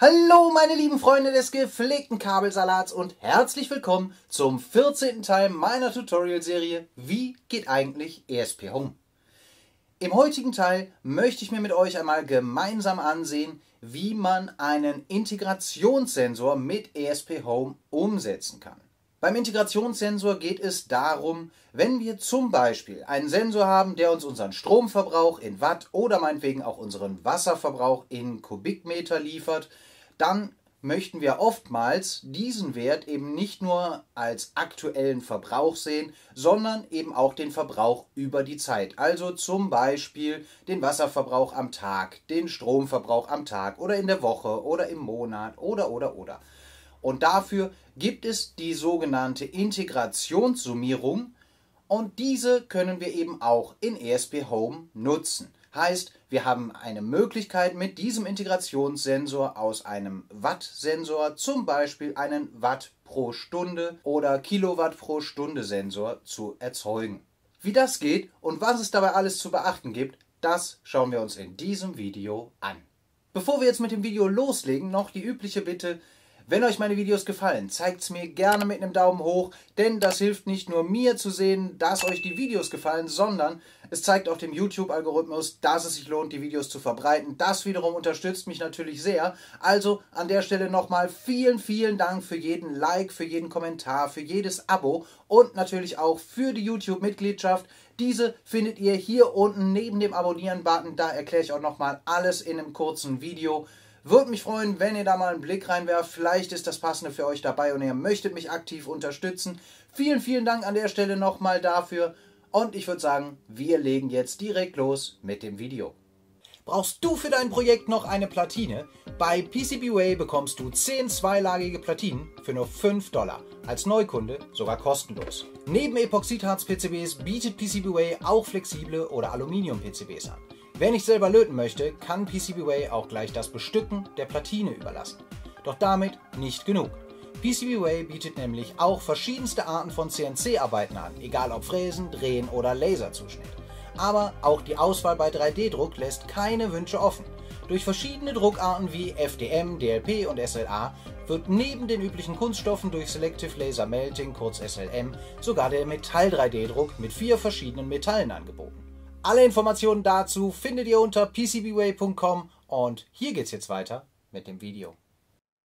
Hallo meine lieben Freunde des gepflegten Kabelsalats und herzlich willkommen zum 14. Teil meiner Tutorial-Serie Wie geht eigentlich ESP Home? Im heutigen Teil möchte ich mir mit euch einmal gemeinsam ansehen, wie man einen Integrationssensor mit ESP Home umsetzen kann. Beim Integrationssensor geht es darum, wenn wir zum Beispiel einen Sensor haben, der uns unseren Stromverbrauch in Watt oder meinetwegen auch unseren Wasserverbrauch in Kubikmeter liefert, dann möchten wir oftmals diesen Wert eben nicht nur als aktuellen Verbrauch sehen, sondern eben auch den Verbrauch über die Zeit. Also zum Beispiel den Wasserverbrauch am Tag, den Stromverbrauch am Tag oder in der Woche oder im Monat oder oder oder. Und dafür gibt es die sogenannte Integrationssummierung und diese können wir eben auch in ESP Home nutzen. Heißt, wir haben eine Möglichkeit, mit diesem Integrationssensor aus einem Watt-Sensor zum Beispiel einen Watt pro Stunde oder Kilowatt pro Stunde Sensor zu erzeugen. Wie das geht und was es dabei alles zu beachten gibt, das schauen wir uns in diesem Video an. Bevor wir jetzt mit dem Video loslegen, noch die übliche Bitte, wenn euch meine Videos gefallen, zeigt es mir gerne mit einem Daumen hoch, denn das hilft nicht nur mir zu sehen, dass euch die Videos gefallen, sondern es zeigt auch dem YouTube-Algorithmus, dass es sich lohnt, die Videos zu verbreiten. Das wiederum unterstützt mich natürlich sehr. Also an der Stelle nochmal vielen, vielen Dank für jeden Like, für jeden Kommentar, für jedes Abo und natürlich auch für die YouTube-Mitgliedschaft. Diese findet ihr hier unten neben dem Abonnieren-Button. Da erkläre ich auch nochmal alles in einem kurzen Video. Würde mich freuen, wenn ihr da mal einen Blick reinwerft. Vielleicht ist das Passende für euch dabei und ihr möchtet mich aktiv unterstützen. Vielen, vielen Dank an der Stelle nochmal dafür. Und ich würde sagen, wir legen jetzt direkt los mit dem Video. Brauchst du für dein Projekt noch eine Platine? Bei PCBWay bekommst du 10 zweilagige Platinen für nur 5 Dollar. Als Neukunde sogar kostenlos. Neben Epoxidharz-PCBs bietet PCBWay auch flexible oder Aluminium-PCBs an. Wer nicht selber löten möchte, kann PCBWay auch gleich das Bestücken der Platine überlassen. Doch damit nicht genug. PCBWay bietet nämlich auch verschiedenste Arten von CNC-Arbeiten an, egal ob Fräsen, Drehen oder Laserzuschnitt. Aber auch die Auswahl bei 3D-Druck lässt keine Wünsche offen. Durch verschiedene Druckarten wie FDM, DLP und SLA wird neben den üblichen Kunststoffen durch Selective Laser Melting, kurz SLM, sogar der Metall-3D-Druck mit vier verschiedenen Metallen angeboten. Alle Informationen dazu findet ihr unter pcbway.com und hier geht's jetzt weiter mit dem Video.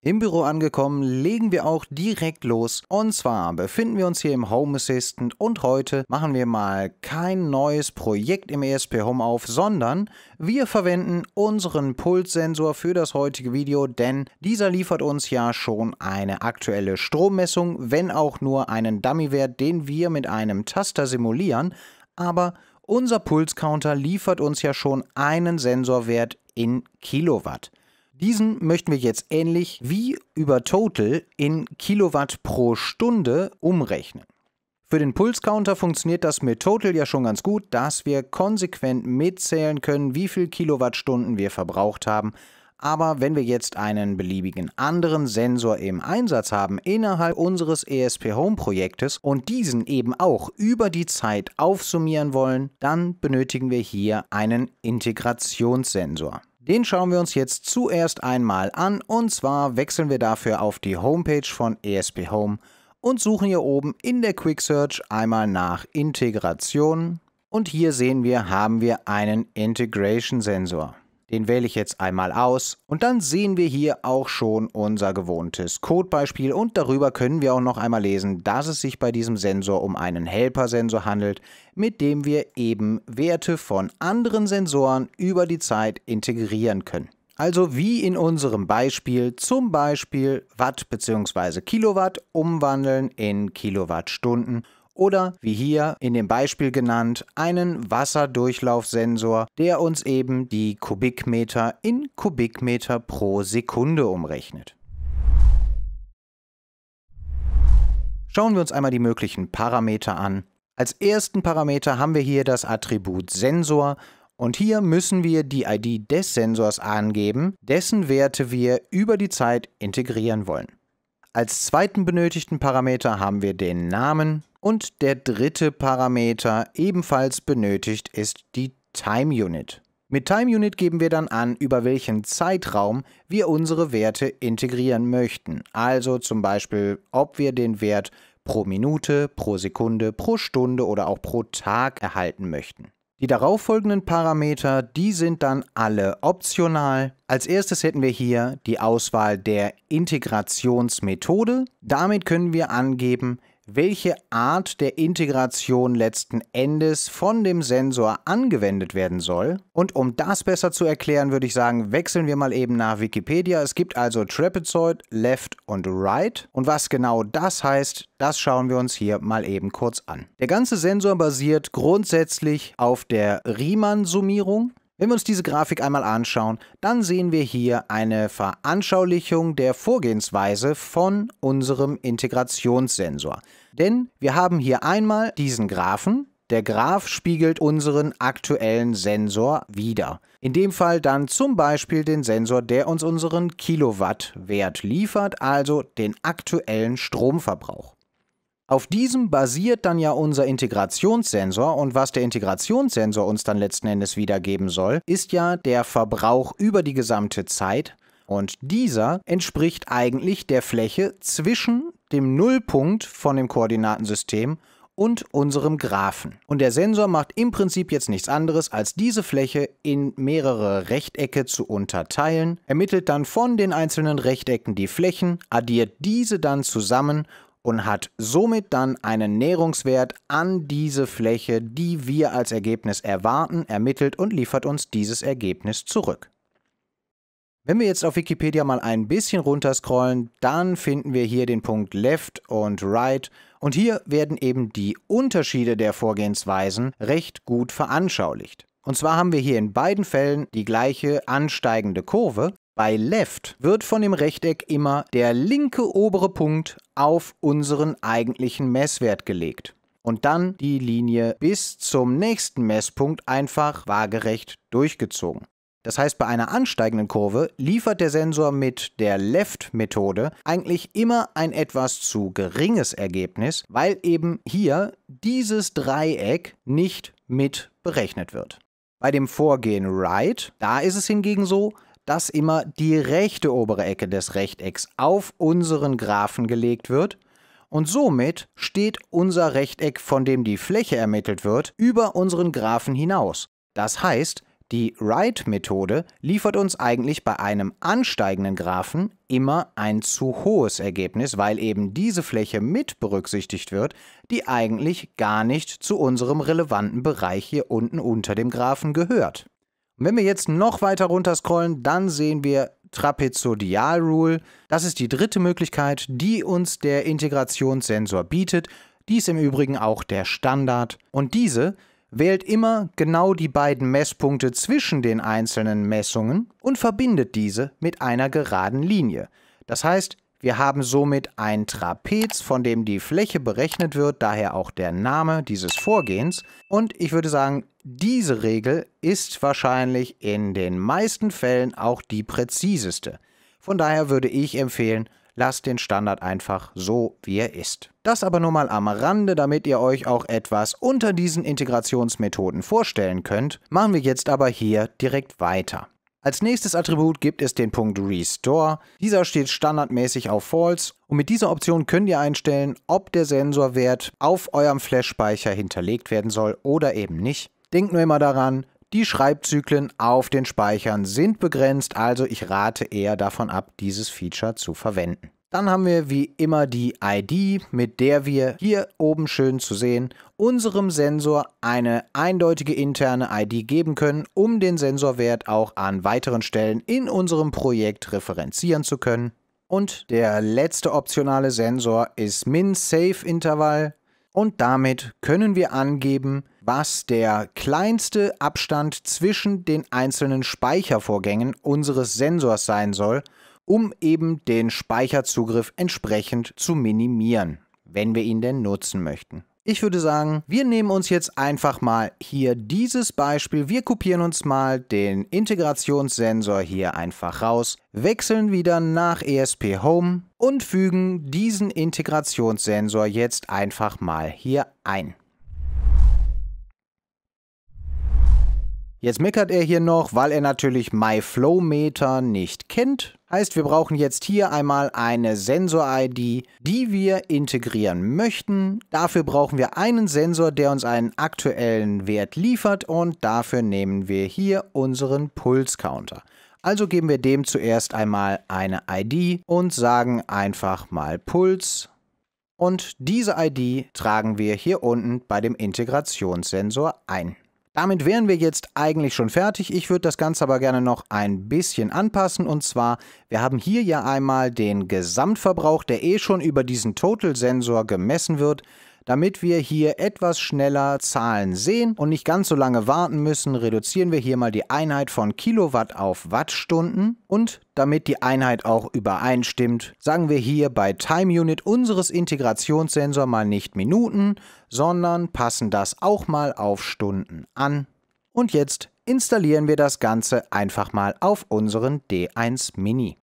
Im Büro angekommen, legen wir auch direkt los. Und zwar befinden wir uns hier im Home Assistant und heute machen wir mal kein neues Projekt im ESP Home auf, sondern wir verwenden unseren Pulssensor für das heutige Video, denn dieser liefert uns ja schon eine aktuelle Strommessung, wenn auch nur einen Dummy-Wert, den wir mit einem Taster simulieren. Aber unser Pulscounter liefert uns ja schon einen Sensorwert in Kilowatt. Diesen möchten wir jetzt ähnlich wie über Total in Kilowatt pro Stunde umrechnen. Für den Pulscounter funktioniert das mit Total ja schon ganz gut, dass wir konsequent mitzählen können, wie viel Kilowattstunden wir verbraucht haben, aber wenn wir jetzt einen beliebigen anderen Sensor im Einsatz haben innerhalb unseres ESP Home Projektes und diesen eben auch über die Zeit aufsummieren wollen, dann benötigen wir hier einen Integrationssensor. Den schauen wir uns jetzt zuerst einmal an und zwar wechseln wir dafür auf die Homepage von ESP Home und suchen hier oben in der Quick Search einmal nach Integration und hier sehen wir, haben wir einen Integration Sensor. Den wähle ich jetzt einmal aus und dann sehen wir hier auch schon unser gewohntes Codebeispiel und darüber können wir auch noch einmal lesen, dass es sich bei diesem Sensor um einen Helper-Sensor handelt, mit dem wir eben Werte von anderen Sensoren über die Zeit integrieren können. Also wie in unserem Beispiel zum Beispiel Watt bzw. Kilowatt umwandeln in Kilowattstunden oder wie hier in dem Beispiel genannt, einen Wasserdurchlaufsensor, der uns eben die Kubikmeter in Kubikmeter pro Sekunde umrechnet. Schauen wir uns einmal die möglichen Parameter an. Als ersten Parameter haben wir hier das Attribut Sensor und hier müssen wir die ID des Sensors angeben, dessen Werte wir über die Zeit integrieren wollen. Als zweiten benötigten Parameter haben wir den Namen und der dritte Parameter ebenfalls benötigt ist die Time Unit. Mit Time Unit geben wir dann an, über welchen Zeitraum wir unsere Werte integrieren möchten. Also zum Beispiel, ob wir den Wert pro Minute, pro Sekunde, pro Stunde oder auch pro Tag erhalten möchten. Die darauffolgenden Parameter, die sind dann alle optional. Als erstes hätten wir hier die Auswahl der Integrationsmethode. Damit können wir angeben, welche Art der Integration letzten Endes von dem Sensor angewendet werden soll. Und um das besser zu erklären, würde ich sagen, wechseln wir mal eben nach Wikipedia. Es gibt also Trapezoid, Left und Right. Und was genau das heißt, das schauen wir uns hier mal eben kurz an. Der ganze Sensor basiert grundsätzlich auf der Riemann-Summierung. Wenn wir uns diese Grafik einmal anschauen, dann sehen wir hier eine Veranschaulichung der Vorgehensweise von unserem Integrationssensor. Denn wir haben hier einmal diesen Graphen. Der Graph spiegelt unseren aktuellen Sensor wider. In dem Fall dann zum Beispiel den Sensor, der uns unseren Kilowattwert liefert, also den aktuellen Stromverbrauch. Auf diesem basiert dann ja unser Integrationssensor und was der Integrationssensor uns dann letzten Endes wiedergeben soll, ist ja der Verbrauch über die gesamte Zeit und dieser entspricht eigentlich der Fläche zwischen dem Nullpunkt von dem Koordinatensystem und unserem Graphen. Und der Sensor macht im Prinzip jetzt nichts anderes, als diese Fläche in mehrere Rechtecke zu unterteilen, ermittelt dann von den einzelnen Rechtecken die Flächen, addiert diese dann zusammen und hat somit dann einen Nährungswert an diese Fläche, die wir als Ergebnis erwarten, ermittelt und liefert uns dieses Ergebnis zurück. Wenn wir jetzt auf Wikipedia mal ein bisschen runterscrollen, dann finden wir hier den Punkt Left und Right und hier werden eben die Unterschiede der Vorgehensweisen recht gut veranschaulicht. Und zwar haben wir hier in beiden Fällen die gleiche ansteigende Kurve, bei Left wird von dem Rechteck immer der linke obere Punkt auf unseren eigentlichen Messwert gelegt und dann die Linie bis zum nächsten Messpunkt einfach waagerecht durchgezogen. Das heißt, bei einer ansteigenden Kurve liefert der Sensor mit der Left-Methode eigentlich immer ein etwas zu geringes Ergebnis, weil eben hier dieses Dreieck nicht mit berechnet wird. Bei dem Vorgehen Right, da ist es hingegen so, dass immer die rechte obere Ecke des Rechtecks auf unseren Graphen gelegt wird und somit steht unser Rechteck, von dem die Fläche ermittelt wird, über unseren Graphen hinaus. Das heißt, die Write-Methode liefert uns eigentlich bei einem ansteigenden Graphen immer ein zu hohes Ergebnis, weil eben diese Fläche mit berücksichtigt wird, die eigentlich gar nicht zu unserem relevanten Bereich hier unten unter dem Graphen gehört. Und wenn wir jetzt noch weiter runter scrollen, dann sehen wir Trapezoidal Rule. Das ist die dritte Möglichkeit, die uns der Integrationssensor bietet. Die ist im Übrigen auch der Standard. Und diese wählt immer genau die beiden Messpunkte zwischen den einzelnen Messungen und verbindet diese mit einer geraden Linie. Das heißt, wir haben somit ein Trapez, von dem die Fläche berechnet wird, daher auch der Name dieses Vorgehens. Und ich würde sagen, diese Regel ist wahrscheinlich in den meisten Fällen auch die präziseste. Von daher würde ich empfehlen, lasst den Standard einfach so, wie er ist. Das aber nur mal am Rande, damit ihr euch auch etwas unter diesen Integrationsmethoden vorstellen könnt, machen wir jetzt aber hier direkt weiter. Als nächstes Attribut gibt es den Punkt Restore. Dieser steht standardmäßig auf False und mit dieser Option könnt ihr einstellen, ob der Sensorwert auf eurem Flash-Speicher hinterlegt werden soll oder eben nicht. Denkt nur immer daran, die Schreibzyklen auf den Speichern sind begrenzt, also ich rate eher davon ab, dieses Feature zu verwenden. Dann haben wir wie immer die ID, mit der wir hier oben schön zu sehen unserem Sensor eine eindeutige interne ID geben können, um den Sensorwert auch an weiteren Stellen in unserem Projekt referenzieren zu können. Und der letzte optionale Sensor ist Min-Safe-Intervall. Und damit können wir angeben, was der kleinste Abstand zwischen den einzelnen Speichervorgängen unseres Sensors sein soll, um eben den Speicherzugriff entsprechend zu minimieren, wenn wir ihn denn nutzen möchten. Ich würde sagen, wir nehmen uns jetzt einfach mal hier dieses Beispiel. Wir kopieren uns mal den Integrationssensor hier einfach raus, wechseln wieder nach ESP Home und fügen diesen Integrationssensor jetzt einfach mal hier ein. Jetzt meckert er hier noch, weil er natürlich MyFlowMeter nicht kennt. Heißt, wir brauchen jetzt hier einmal eine Sensor-ID, die wir integrieren möchten. Dafür brauchen wir einen Sensor, der uns einen aktuellen Wert liefert und dafür nehmen wir hier unseren Pulse-Counter. Also geben wir dem zuerst einmal eine ID und sagen einfach mal Puls. Und diese ID tragen wir hier unten bei dem Integrationssensor ein. Damit wären wir jetzt eigentlich schon fertig. Ich würde das Ganze aber gerne noch ein bisschen anpassen. Und zwar, wir haben hier ja einmal den Gesamtverbrauch, der eh schon über diesen Total-Sensor gemessen wird. Damit wir hier etwas schneller Zahlen sehen und nicht ganz so lange warten müssen, reduzieren wir hier mal die Einheit von Kilowatt auf Wattstunden und damit die Einheit auch übereinstimmt, sagen wir hier bei Time Unit unseres Integrationssensor mal nicht Minuten, sondern passen das auch mal auf Stunden an. Und jetzt installieren wir das Ganze einfach mal auf unseren D1 Mini.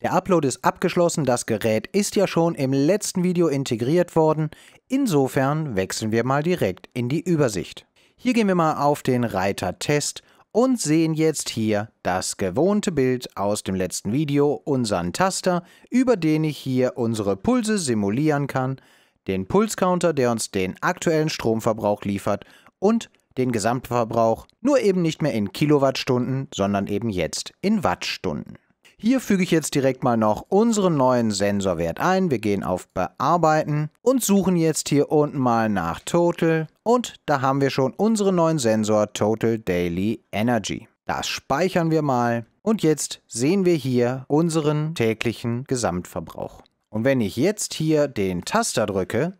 Der Upload ist abgeschlossen, das Gerät ist ja schon im letzten Video integriert worden. Insofern wechseln wir mal direkt in die Übersicht. Hier gehen wir mal auf den Reiter Test und sehen jetzt hier das gewohnte Bild aus dem letzten Video, unseren Taster, über den ich hier unsere Pulse simulieren kann, den Pulscounter, der uns den aktuellen Stromverbrauch liefert und den Gesamtverbrauch, nur eben nicht mehr in Kilowattstunden, sondern eben jetzt in Wattstunden. Hier füge ich jetzt direkt mal noch unseren neuen Sensorwert ein. Wir gehen auf Bearbeiten und suchen jetzt hier unten mal nach Total. Und da haben wir schon unseren neuen Sensor Total Daily Energy. Das speichern wir mal. Und jetzt sehen wir hier unseren täglichen Gesamtverbrauch. Und wenn ich jetzt hier den Taster drücke,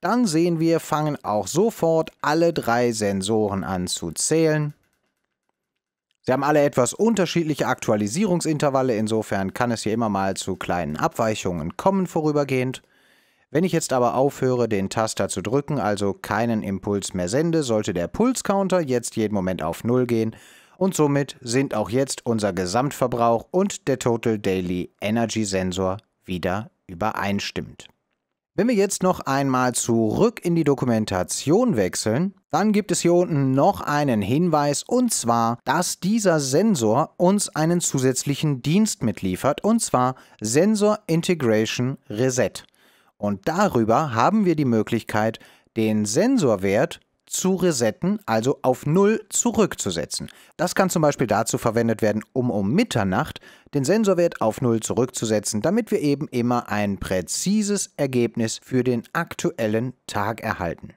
dann sehen wir, fangen auch sofort alle drei Sensoren an zu zählen. Sie haben alle etwas unterschiedliche Aktualisierungsintervalle, insofern kann es hier immer mal zu kleinen Abweichungen kommen vorübergehend. Wenn ich jetzt aber aufhöre, den Taster zu drücken, also keinen Impuls mehr sende, sollte der Pulscounter jetzt jeden Moment auf Null gehen und somit sind auch jetzt unser Gesamtverbrauch und der Total Daily Energy Sensor wieder übereinstimmt. Wenn wir jetzt noch einmal zurück in die Dokumentation wechseln, dann gibt es hier unten noch einen Hinweis und zwar, dass dieser Sensor uns einen zusätzlichen Dienst mitliefert und zwar Sensor Integration Reset. Und darüber haben wir die Möglichkeit, den Sensorwert zu resetten, also auf Null zurückzusetzen. Das kann zum Beispiel dazu verwendet werden, um um Mitternacht den Sensorwert auf Null zurückzusetzen, damit wir eben immer ein präzises Ergebnis für den aktuellen Tag erhalten.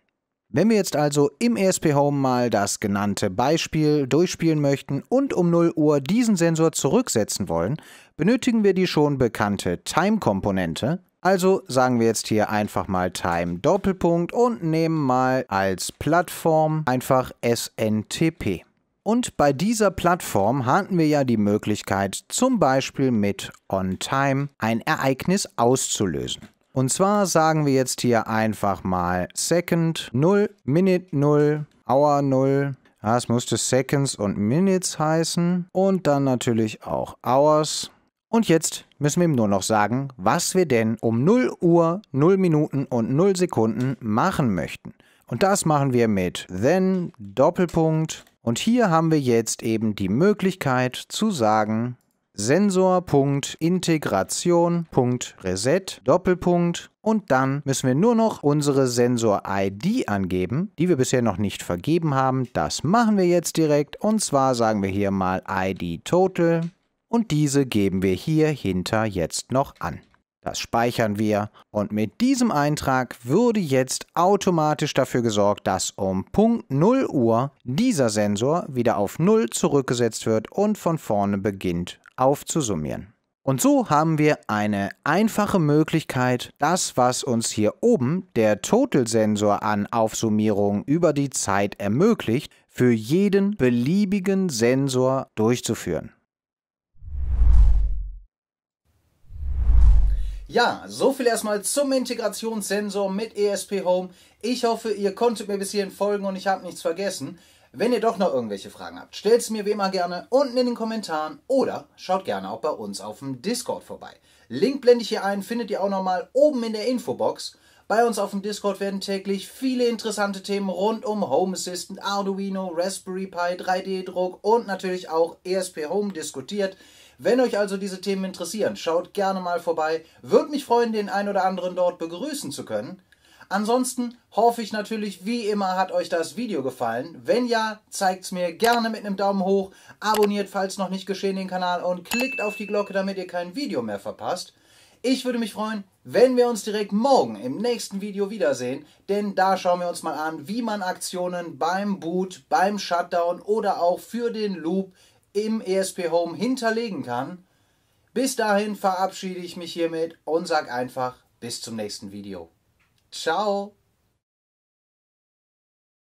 Wenn wir jetzt also im ESP Home mal das genannte Beispiel durchspielen möchten und um 0 Uhr diesen Sensor zurücksetzen wollen, benötigen wir die schon bekannte Time-Komponente also sagen wir jetzt hier einfach mal Time Doppelpunkt und nehmen mal als Plattform einfach SNTP. Und bei dieser Plattform hatten wir ja die Möglichkeit, zum Beispiel mit OnTime ein Ereignis auszulösen. Und zwar sagen wir jetzt hier einfach mal Second 0, Minute 0, Hour 0. Das musste Seconds und Minutes heißen. Und dann natürlich auch Hours. Und jetzt müssen wir ihm nur noch sagen, was wir denn um 0 Uhr, 0 Minuten und 0 Sekunden machen möchten. Und das machen wir mit then Doppelpunkt. Und hier haben wir jetzt eben die Möglichkeit zu sagen Sensor.integration.reset Doppelpunkt und dann müssen wir nur noch unsere Sensor-ID angeben, die wir bisher noch nicht vergeben haben. Das machen wir jetzt direkt und zwar sagen wir hier mal ID Total und diese geben wir hier hinter jetzt noch an. Das speichern wir und mit diesem Eintrag würde jetzt automatisch dafür gesorgt, dass um Punkt 0 Uhr dieser Sensor wieder auf 0 zurückgesetzt wird und von vorne beginnt aufzusummieren. Und so haben wir eine einfache Möglichkeit, das, was uns hier oben der Total-Sensor an Aufsummierung über die Zeit ermöglicht, für jeden beliebigen Sensor durchzuführen. Ja, so viel erstmal zum Integrationssensor mit ESP Home. Ich hoffe, ihr konntet mir bis hierhin folgen und ich habe nichts vergessen. Wenn ihr doch noch irgendwelche Fragen habt, stellt es mir wie immer gerne unten in den Kommentaren oder schaut gerne auch bei uns auf dem Discord vorbei. Link blende ich hier ein, findet ihr auch nochmal oben in der Infobox. Bei uns auf dem Discord werden täglich viele interessante Themen rund um Home Assistant, Arduino, Raspberry Pi, 3D-Druck und natürlich auch ESP Home diskutiert. Wenn euch also diese Themen interessieren, schaut gerne mal vorbei. Würde mich freuen, den einen oder anderen dort begrüßen zu können. Ansonsten hoffe ich natürlich, wie immer, hat euch das Video gefallen. Wenn ja, zeigt es mir gerne mit einem Daumen hoch, abonniert, falls noch nicht geschehen, den Kanal und klickt auf die Glocke, damit ihr kein Video mehr verpasst. Ich würde mich freuen, wenn wir uns direkt morgen im nächsten Video wiedersehen, denn da schauen wir uns mal an, wie man Aktionen beim Boot, beim Shutdown oder auch für den Loop im ESP Home hinterlegen kann. Bis dahin verabschiede ich mich hiermit und sage einfach bis zum nächsten Video. Ciao!